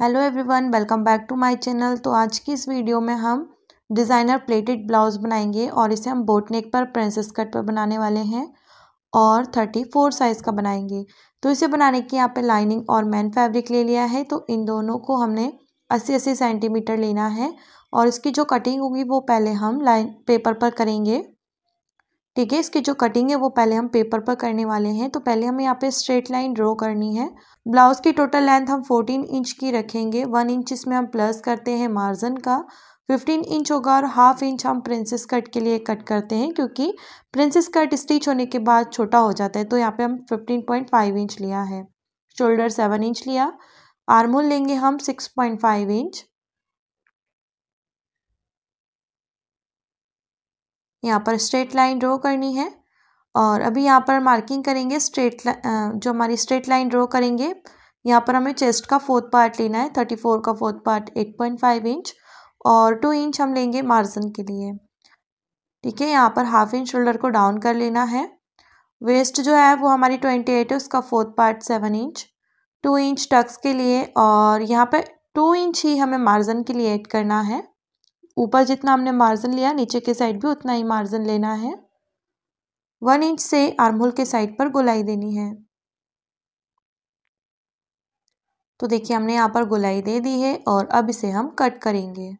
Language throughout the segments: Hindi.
hello everyone welcome back to my channel तो आज की इस वीडियो में हम डिज़ाइनर प्लेटेड ब्लाउज़ बनाएंगे और इसे हम बोटनेक पर प्रिंसेस कट पर बनाने वाले हैं और थर्टी फोर साइज़ का बनाएंगे तो इसे बनाने की यहाँ पे लाइनिंग और मैन फैब्रिक ले लिया है तो इन दोनों को हमने अस्सी अस्सी सेंटीमीटर लेना है और इसकी जो कटिंग होगी वो पहले हम लाइन पेपर पर करेंगे ठीक है इसकी जो कटिंग है वो पहले हम पेपर पर करने वाले हैं तो पहले हमें यहाँ पे स्ट्रेट लाइन ड्रॉ करनी है ब्लाउज़ की टोटल लेंथ हम 14 इंच की रखेंगे वन इंच इसमें हम प्लस करते हैं मार्जिन का 15 इंच होगा और हाफ इंच हम प्रिंसेस कट के लिए कट करते हैं क्योंकि प्रिंसेस कट स्टिच होने के बाद छोटा हो जाता है तो यहाँ पे हम फिफ्टीन इंच लिया है शोल्डर सेवन इंच लिया आर्मोल लेंगे हम सिक्स इंच यहाँ पर स्ट्रेट लाइन ड्रॉ करनी है और अभी यहाँ पर मार्किंग करेंगे स्ट्रेट जो हमारी स्ट्रेट लाइन ड्रॉ करेंगे यहाँ पर हमें चेस्ट का फोर्थ पार्ट लेना है थर्टी फोर का fourth part eight point five inch और टू इंच हम लेंगे मार्जिन के लिए ठीक है यहाँ पर हाफ इंच शोल्डर को डाउन कर लेना है वेस्ट जो है वो हमारी ट्वेंटी एट है उसका fourth part seven inch two inch tucks के लिए और यहाँ पर टू इंच ही हमें मार्जिन के लिए ऐड करना है ऊपर जितना हमने मार्जिन लिया नीचे के साइड भी उतना ही मार्जिन लेना है वन इंच से आर्मोल के साइड पर गोलाई देनी है तो देखिए हमने यहाँ पर गोलाई दे दी है और अब इसे हम कट करेंगे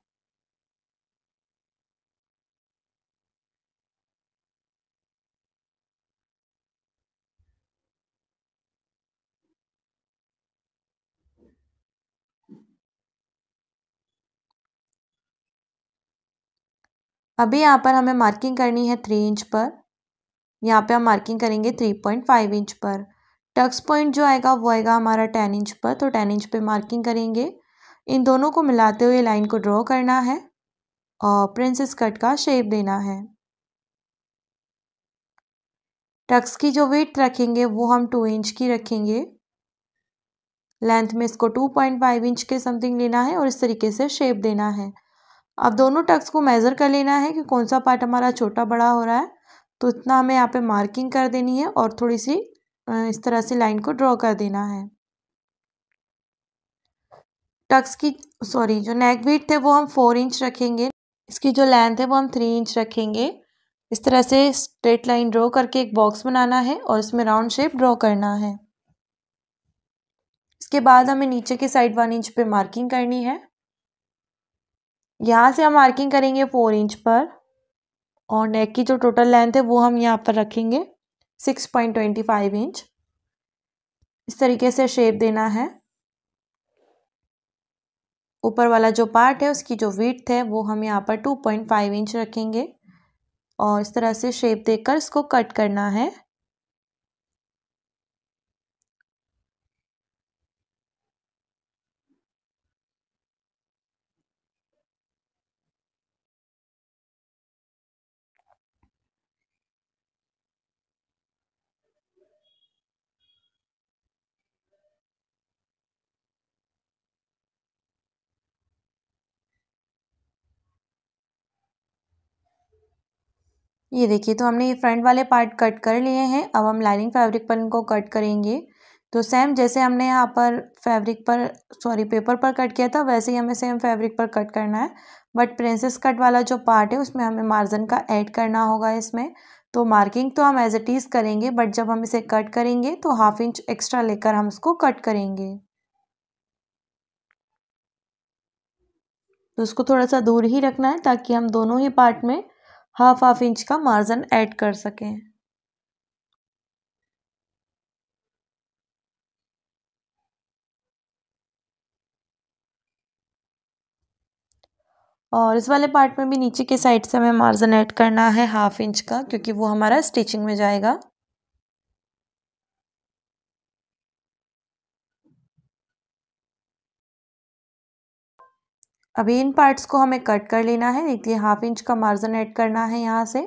अभी यहाँ पर हमें मार्किंग करनी है थ्री इंच पर यहाँ पे हम मार्किंग करेंगे थ्री पॉइंट फाइव इंच पर टक्स पॉइंट जो आएगा वो आएगा हमारा टेन इंच पर तो टेन इंच पे मार्किंग करेंगे इन दोनों को मिलाते हुए लाइन को ड्रॉ करना है और प्रिंसेस कट का शेप देना है टक्स की जो वेट रखेंगे वो हम टू इंच की रखेंगे लेंथ में इसको टू पॉइंट फाइव इंच के समथिंग लेना है और इस तरीके से शेप देना है अब दोनों टक्स को मेज़र कर लेना है कि कौन सा पार्ट हमारा छोटा बड़ा हो रहा है तो इतना हमें यहाँ पे मार्किंग कर देनी है और थोड़ी सी इस तरह से लाइन को ड्रॉ कर देना है टक्स की सॉरी जो नेक बीट थे वो हम फोर इंच रखेंगे इसकी जो लेंथ है वो हम थ्री इंच रखेंगे इस तरह से स्ट्रेट लाइन ड्रॉ करके एक बॉक्स बनाना है और इसमें राउंड शेप ड्रॉ करना है इसके बाद हमें नीचे के साइड वन इंच पे मार्किंग करनी है यहाँ से हम मार्किंग करेंगे फोर इंच पर और नेक की जो टोटल लेंथ है वो हम यहाँ पर रखेंगे six point twenty five inch इस तरीके से शेप देना है ऊपर वाला जो पार्ट है उसकी जो विथ है वो हम यहाँ पर टू पॉइंट फाइव इंच रखेंगे और इस तरह से शेप देकर इसको कट करना है ये देखिए तो हमने ये फ्रंट वाले पार्ट कट कर लिए हैं अब हम लाइनिंग फैब्रिक पर इनको कट करेंगे तो सेम जैसे हमने यहाँ पर फैब्रिक पर सॉरी पेपर पर कट किया था वैसे ही हमें सेम फैब्रिक पर कट करना है बट प्रिंसेस कट वाला जो पार्ट है उसमें हमें मार्जिन का ऐड करना होगा इसमें तो मार्किंग तो हम एज इट इज़ करेंगे बट जब हम इसे कट करेंगे तो हाफ इंच एक्स्ट्रा लेकर हम उसको कट करेंगे तो उसको थोड़ा सा दूर ही रखना है ताकि हम दोनों ही पार्ट में हाफ हाफ इंच का मार्जिन ऐड कर सकें और इस वाले पार्ट में भी नीचे के साइड से हमें मार्जिन ऐड करना है हाफ इंच का क्योंकि वो हमारा स्टिचिंग में जाएगा अभी इन पार्ट्स को हमें कट कर लेना है देखिए हाफ इंच का मार्जिन ऐड करना है यहाँ से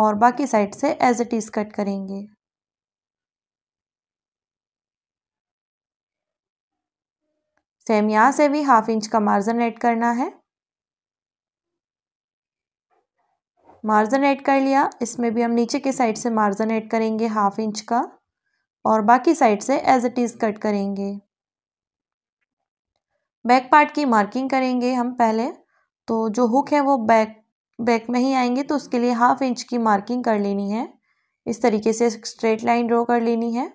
और बाकी साइड से एज इट इज़ कट करेंगे सेम यहाँ से भी हाफ इंच का मार्जिन ऐड करना है मार्जिन ऐड कर लिया इसमें भी हम नीचे के साइड से मार्जिन ऐड करेंगे हाफ इंच का और बाकी साइड से एज इट इज़ कट करेंगे बैक पार्ट की मार्किंग करेंगे हम पहले तो जो हुक है वो बैक बैक में ही आएंगे तो उसके लिए हाफ इंच की मार्किंग कर लेनी है इस तरीके से स्ट्रेट लाइन ड्रॉ कर लेनी है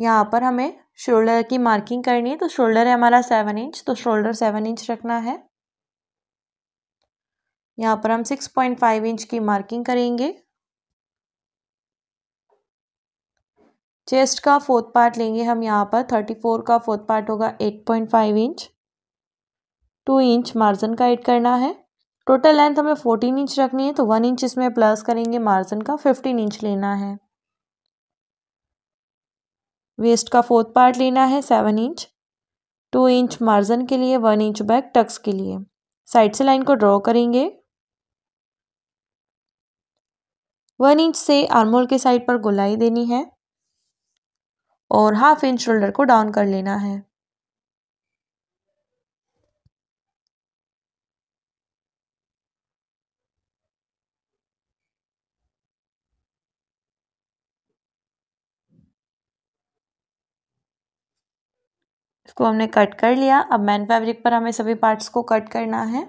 यहाँ पर हमें शोल्डर की मार्किंग करनी है तो शोल्डर है हमारा सेवन इंच तो शोल्डर सेवन इंच रखना है यहाँ पर हम सिक्स पॉइंट फाइव इंच की मार्किंग करेंगे चेस्ट का फोर्थ पार्ट लेंगे हम यहाँ पर थर्टी फोर का फोर्थ पार्ट होगा eight point five inch two inch margin का ऐड करना है टोटल लेंथ हमें फोर्टीन इंच रखनी है तो वन इंच इसमें प्लस करेंगे मार्जिन का फिफ्टीन इंच लेना है वेस्ट का फोर्थ पार्ट लेना है seven inch two inch margin के लिए वन इंच बैक टक्स के लिए साइड से लाइन को ड्रॉ करेंगे वन इंच से आर्मोल के साइड पर गोलाई देनी है और हाफ इंच शोल्डर को डाउन कर लेना है इसको हमने कट कर लिया अब मैन फैब्रिक पर हमें सभी पार्ट्स को कट करना है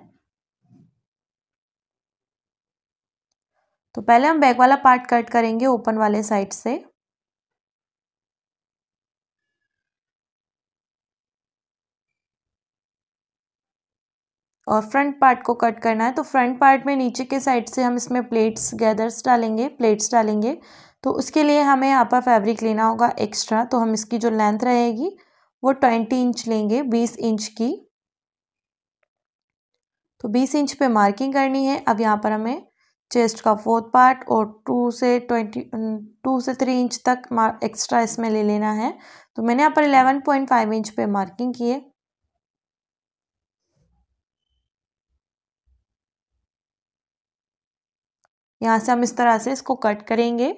तो पहले हम बैक वाला पार्ट कट करेंगे ओपन वाले साइड से और फ्रंट पार्ट को कट करना है तो फ्रंट पार्ट में नीचे के साइड से हम इसमें प्लेट्स गैदर्स डालेंगे प्लेट्स डालेंगे तो उसके लिए हमें यहाँ पर फैब्रिक लेना होगा एक्स्ट्रा तो हम इसकी जो लेंथ रहेगी वो ट्वेंटी इंच लेंगे बीस इंच की तो बीस इंच पे मार्किंग करनी है अब यहाँ पर हमें चेस्ट का फोर्थ पार्ट और टू से ट्वेंटी टू से थ्री इंच तक एक्स्ट्रा इसमें ले लेना है तो मैंने यहाँ पर इलेवन पॉइंट फाइव इंच पे मार्किंग की है यहाँ से हम इस तरह से इसको कट करेंगे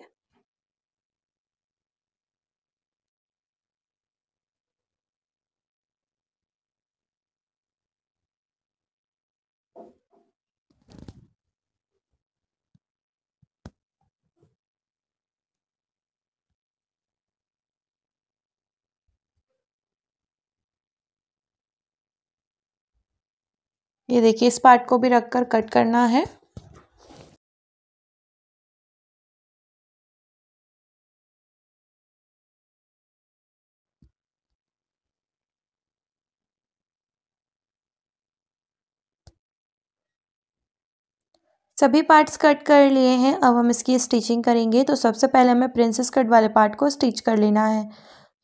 ये देखिए इस पार्ट को भी रखकर कट करना है सभी पार्ट्स कट कर लिए हैं अब हम इसकी स्टिचिंग करेंगे तो सबसे पहले हमें प्रिंसेस कट वाले पार्ट को स्टिच कर लेना है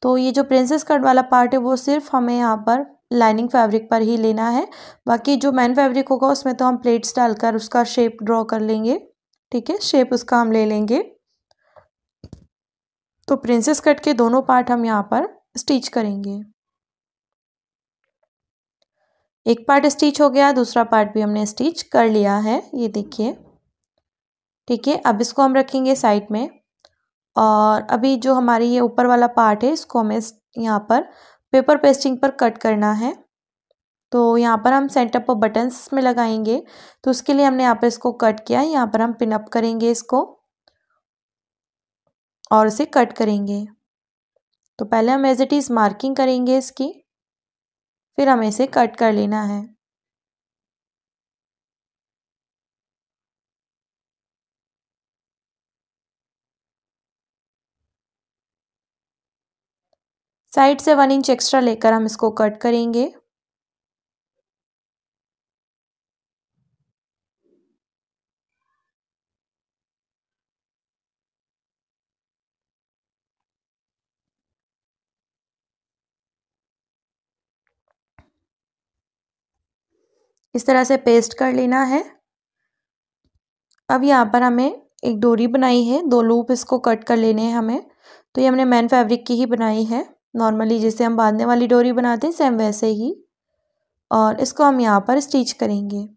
तो ये जो प्रिंसेस कट वाला पार्ट है वो सिर्फ हमें यहाँ पर लाइनिंग फैब्रिक पर ही लेना है बाकी जो मैन फैब्रिक होगा उसमें तो हम प्लेट्स डालकर उसका शेप ड्रॉ कर लेंगे ठीक है शेप उसका हम ले लेंगे तो प्रिंसेस कट के दोनों पार्ट हम यहाँ पर स्टिच करेंगे एक पार्ट स्टिच हो गया दूसरा पार्ट भी हमने स्टिच कर लिया है ये देखिए ठीक है अब इसको हम रखेंगे साइड में और अभी जो हमारी ये ऊपर वाला पार्ट है इसको हमें यहाँ पर पेपर पेस्टिंग पर कट करना है तो यहाँ पर हम सेंटअप और बटन्स में लगाएंगे तो उसके लिए हमने यहाँ पर इसको कट किया है यहाँ पर हम पिनअप करेंगे इसको और इसे कट करेंगे तो पहले हम एज इट इज़ मार्किंग करेंगे इसकी फिर हमें इसे कट कर लेना है साइड से वन इंच एक्स्ट्रा लेकर हम इसको कट करेंगे इस तरह से पेस्ट कर लेना है अब यहाँ पर हमें एक डोरी बनाई है दो लूप इसको कट कर लेने हैं हमें तो ये हमने मैन फैब्रिक की ही बनाई है नॉर्मली जैसे हम बांधने वाली डोरी बनाते हैं सेम वैसे ही और इसको हम यहाँ पर स्टिच करेंगे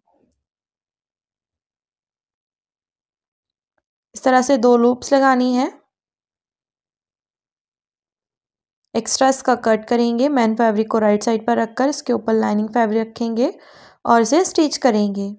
इस तरह से दो लूप्स लगानी है एक्स्ट्रा इसका कट करेंगे मैन फैब्रिक को राइट साइड पर रखकर इसके ऊपर लाइनिंग फैब्रिक रखेंगे और इसे स्टिच करेंगे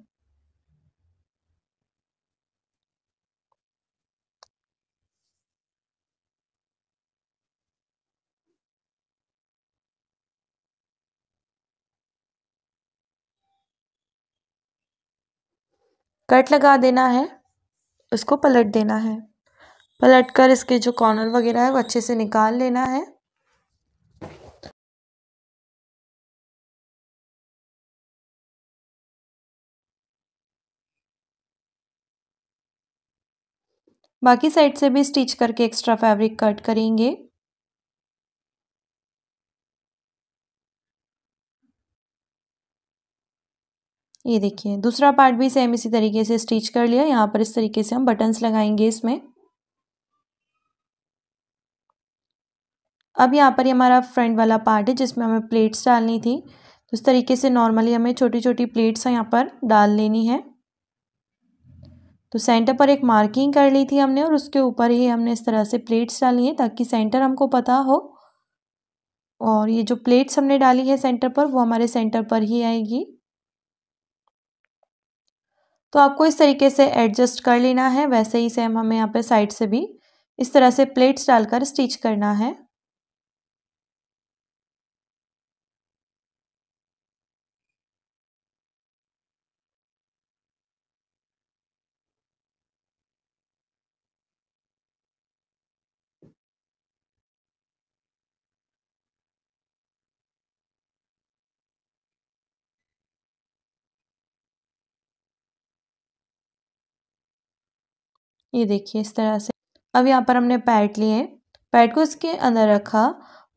कट लगा देना है उसको पलट देना है पलट कर इसके जो कॉर्नर वगैरह है वो अच्छे से निकाल लेना है बाकी साइड से भी स्टिच करके एक्स्ट्रा फैब्रिक कट करेंगे ये देखिए दूसरा पार्ट भी सेम इसी तरीके से स्टिच कर लिया यहाँ पर इस तरीके से हम बटन्स लगाएंगे इसमें अब यहाँ पर ये हमारा फ्रंट वाला पार्ट है जिसमें हमें प्लेट्स डालनी थी तो इस तरीके से नॉर्मली हमें छोटी छोटी प्लेट्स यहाँ पर डाल लेनी है तो सेंटर पर एक मार्किंग कर ली थी हमने और उसके ऊपर ही हमने इस तरह से प्लेट्स डाली हैं ताकि सेंटर हमको पता हो और ये जो प्लेट्स हमने डाली है सेंटर पर वो हमारे सेंटर पर ही आएगी तो आपको इस तरीके से एडजस्ट कर लेना है वैसे ही सेम हमें यहाँ पे साइड से भी इस तरह से प्लेट्स डालकर स्टिच करना है ये देखिए इस तरह से अब यहाँ पर हमने पैट लिए पैट को इसके अंदर रखा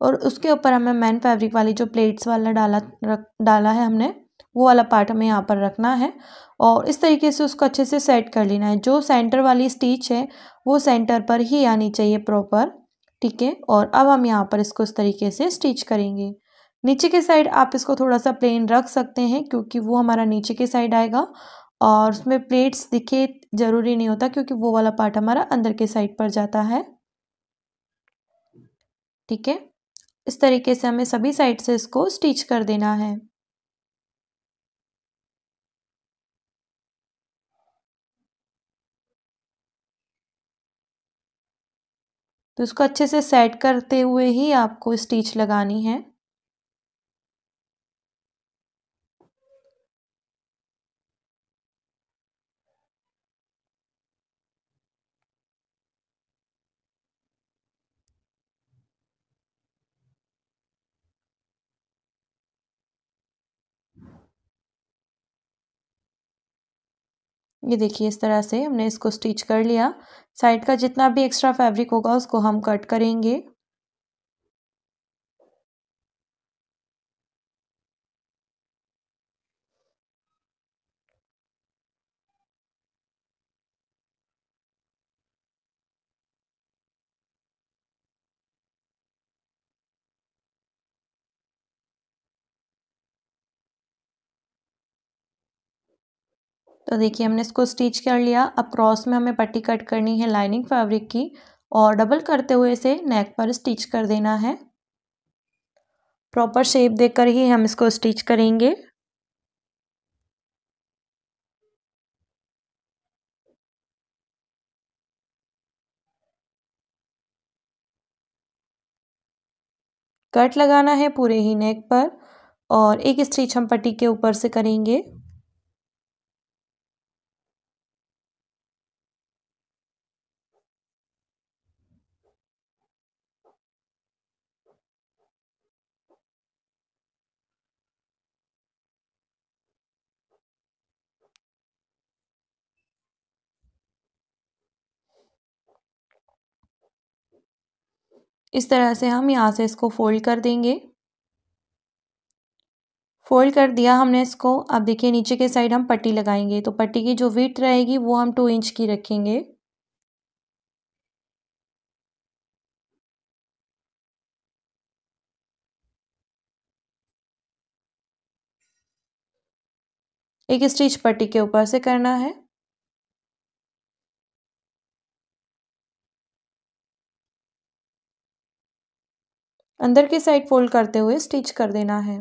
और उसके ऊपर हमें मैन फैब्रिक वाली जो प्लेट्स वाला डाला रख डाला है हमने वो वाला पार्ट हमें यहाँ पर रखना है और इस तरीके से उसको अच्छे से सेट कर लेना है जो सेंटर वाली स्टिच है वो सेंटर पर ही आनी चाहिए प्रॉपर ठीक है और अब हम यहाँ पर इसको इस तरीके से स्टिच करेंगे नीचे के साइड आप इसको थोड़ा सा प्लेन रख सकते हैं क्योंकि वो हमारा नीचे के साइड आएगा और उसमें प्लेट्स दिखे ज़रूरी नहीं होता क्योंकि वो वाला पार्ट हमारा अंदर के साइड पर जाता है ठीक है इस तरीके से हमें सभी साइड से इसको स्टिच कर देना है तो इसको अच्छे से सेट करते हुए ही आपको स्टिच लगानी है ये देखिए इस तरह से हमने इसको स्टिच कर लिया साइड का जितना भी एक्स्ट्रा फैब्रिक होगा उसको हम कट करेंगे तो देखिए हमने इसको स्टिच कर लिया अब क्रॉस में हमें पट्टी कट करनी है लाइनिंग फैब्रिक की और डबल करते हुए इसे नेक पर स्टिच कर देना है प्रॉपर शेप देकर ही हम इसको स्टिच करेंगे कट लगाना है पूरे ही नेक पर और एक स्टिच हम पट्टी के ऊपर से करेंगे इस तरह से हम यहाँ से इसको फोल्ड कर देंगे फोल्ड कर दिया हमने इसको अब देखिए नीचे के साइड हम पट्टी लगाएंगे तो पट्टी की जो विथ रहेगी वो हम टू इंच की रखेंगे एक स्टिच पट्टी के ऊपर से करना है अंदर की साइड फोल्ड करते हुए स्टिच कर देना है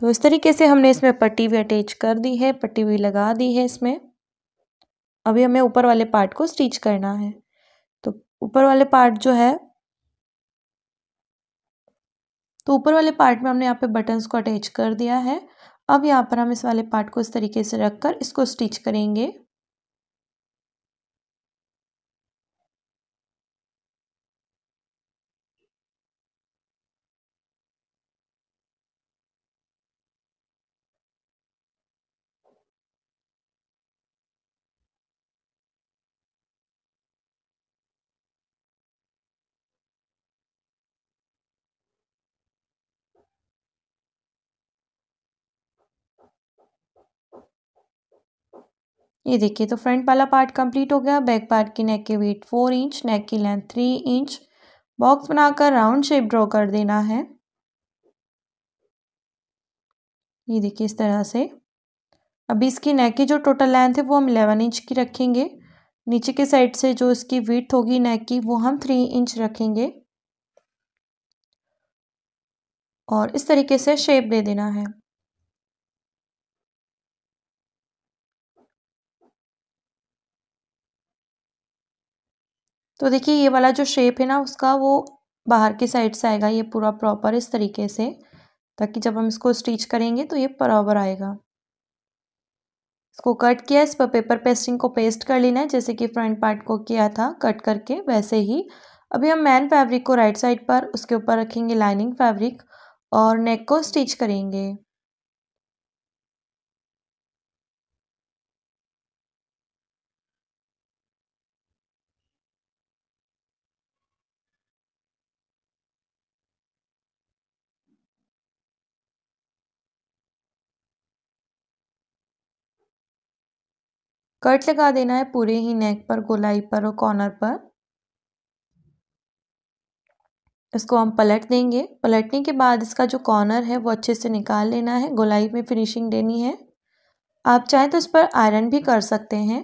तो इस तरीके से हमने इसमें पट्टी भी अटैच कर दी है पट्टी भी लगा दी है इसमें अभी हमें ऊपर वाले पार्ट को स्टिच करना है तो ऊपर वाले पार्ट जो है तो ऊपर वाले पार्ट में हमने यहाँ पे बटन्स को अटैच कर दिया है अब यहाँ पर हम इस वाले पार्ट को इस तरीके से रख कर इसको स्टिच करेंगे ये देखिए तो फ्रंट वाला पार्ट कंप्लीट हो गया बैक पार्ट की नेक की वेट फोर इंच नेक की लेंथ थ्री इंच बॉक्स बनाकर राउंड शेप ड्रॉ कर देना है ये देखिए इस तरह से अभी इसकी नेक की जो टोटल लेंथ है वो हम इलेवन इंच की रखेंगे नीचे के साइड से जो इसकी विथ होगी नेक की वो हम थ्री इंच रखेंगे और इस तरीके से शेप दे देना है तो देखिए ये वाला जो शेप है ना उसका वो बाहर की साइड से आएगा ये पूरा प्रॉपर इस तरीके से ताकि जब हम इसको स्टिच करेंगे तो ये बराबर आएगा इसको कट किया इस पर पेपर पेस्टिंग को पेस्ट कर लेना है जैसे कि फ्रंट पार्ट को किया था कट करके वैसे ही अभी हम मैन फैब्रिक को राइट साइड पर उसके ऊपर रखेंगे लाइनिंग फैब्रिक और नेक को स्टिच करेंगे कट लगा देना है पूरे ही नेक पर गोलाई पर और कॉर्नर पर इसको हम पलट देंगे पलटने के बाद इसका जो कॉर्नर है वो अच्छे से निकाल लेना है गोलाई में फिनिशिंग देनी है आप चाहें तो इस पर आयरन भी कर सकते हैं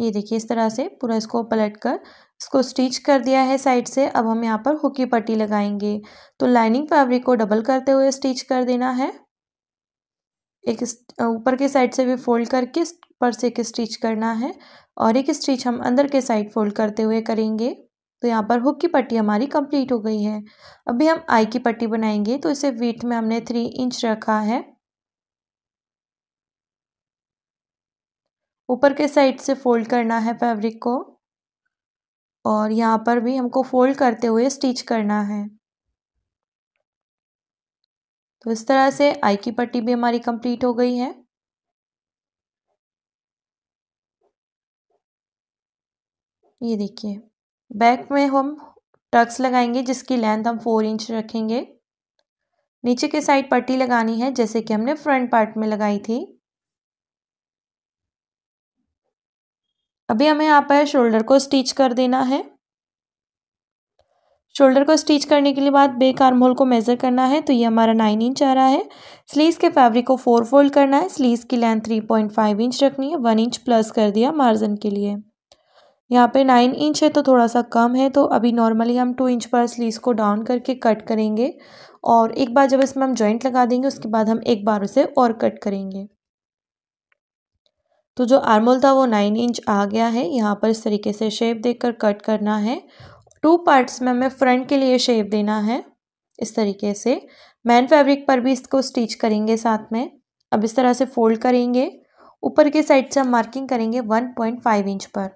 ये देखिए इस तरह से पूरा इसको पलट कर इसको स्टिच कर दिया है साइड से अब हम यहाँ पर हुकी पट्टी लगाएंगे तो लाइनिंग फैब्रिक को डबल करते हुए स्टिच कर देना है एक ऊपर के साइड से भी फोल्ड करके पर से एक स्टिच करना है और एक स्टिच हम अंदर के साइड फोल्ड करते हुए करेंगे तो यहाँ पर हुक की पट्टी हमारी कंप्लीट हो गई है अभी हम आई की पट्टी बनाएंगे तो इसे वीट में हमने थ्री इंच रखा है ऊपर के साइड से फोल्ड करना है फैब्रिक को और यहाँ पर भी हमको फोल्ड करते हुए स्टिच करना है तो इस तरह से आई की पट्टी भी हमारी कंप्लीट हो गई है ये देखिए बैक में हम टक्स लगाएंगे जिसकी लेंथ हम फोर इंच रखेंगे नीचे के साइड पट्टी लगानी है जैसे कि हमने फ्रंट पार्ट में लगाई थी अभी हमें यहाँ पर शोल्डर को स्टिच कर देना है शोल्डर को स्टिच करने के लिए बाद बेक आर्म होल को मेज़र करना है तो ये हमारा नाइन इंच आ रहा है स्लीव के फैब्रिक को फोर फोल्ड करना है स्लीव की length three point five inch रखनी है वन इंच प्लस कर दिया मार्जिन के लिए यहाँ पे नाइन इंच है तो थोड़ा सा कम है तो अभी नॉर्मली हम टू इंच पर स्लीव को डाउन करके कट करेंगे और एक बार जब इसमें हम जॉइंट लगा देंगे उसके बाद हम एक बार उसे और कट करेंगे तो जो आर्मोल था वो नाइन इंच आ गया है यहाँ पर इस तरीके से शेप देकर कट करना है टू पार्ट्स में हमें फ्रंट के लिए शेप देना है इस तरीके से मैन फैब्रिक पर भी इसको स्टिच करेंगे साथ में अब इस तरह से फोल्ड करेंगे ऊपर के साइड से हम मार्किंग करेंगे 1.5 इंच पर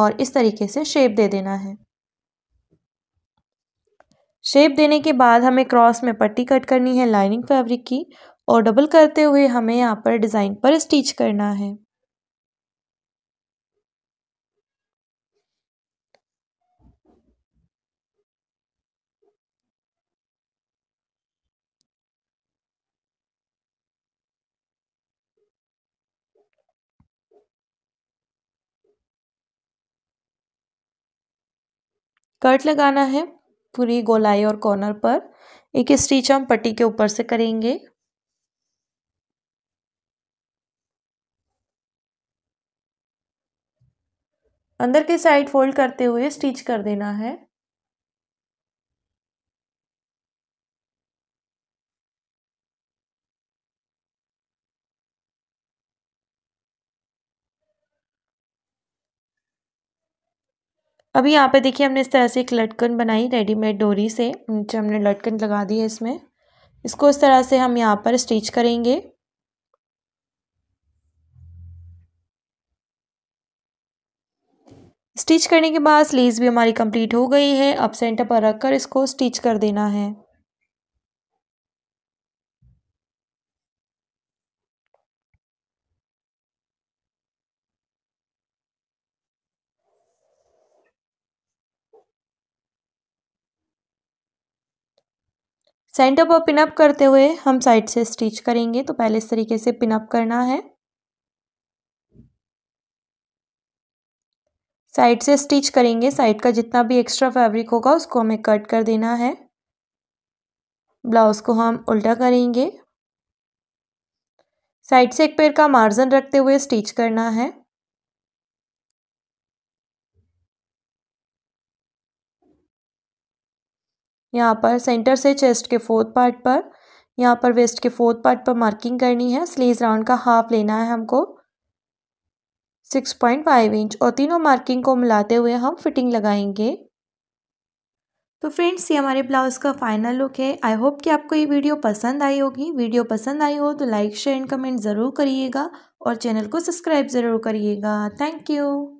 और इस तरीके से शेप दे देना है शेप देने के बाद हमें क्रॉस में पट्टी कट करनी है लाइनिंग फैब्रिक की और डबल करते हुए हमें यहाँ पर डिज़ाइन पर स्टिच करना है कट लगाना है पूरी गोलाई और कॉर्नर पर एक स्टिच हम पट्टी के ऊपर से करेंगे अंदर के साइड फोल्ड करते हुए स्टिच कर देना है अभी यहाँ पे देखिए हमने इस तरह से एक लटकन बनाई रेडीमेड डोरी से नीचे हमने लटकन लगा दी है इसमें इसको इस तरह से हम यहाँ पर स्टिच करेंगे स्टिच करने के बाद स्लीव्स भी हमारी कंप्लीट हो गई है अप सेंटर पर रखकर इसको स्टिच कर देना है सेंटर पर पिनअप करते हुए हम साइड से स्टिच करेंगे तो पहले इस तरीके से पिनअप करना है साइड से स्टिच करेंगे साइड का जितना भी एक्स्ट्रा फैब्रिक होगा उसको हमें कट कर देना है ब्लाउज़ को हम उल्टा करेंगे साइड से एक पैर का मार्जिन रखते हुए स्टिच करना है यहाँ पर सेंटर से चेस्ट के फोर्थ पार्ट पर यहाँ पर वेस्ट के फोर्थ पार्ट पर मार्किंग करनी है स्लीज राउंड का हाफ लेना है हमको सिक्स पॉइंट फाइव इंच और तीनों मार्किंग को मिलाते हुए हम फिटिंग लगाएंगे तो फ्रेंड्स ये हमारे ब्लाउज़ का फाइनल लुक है आई होप कि आपको ये वीडियो पसंद आई होगी वीडियो पसंद आई हो तो लाइक शेयर एंड कमेंट ज़रूर करिएगा और चैनल को सब्सक्राइब ज़रूर करिएगा थैंक यू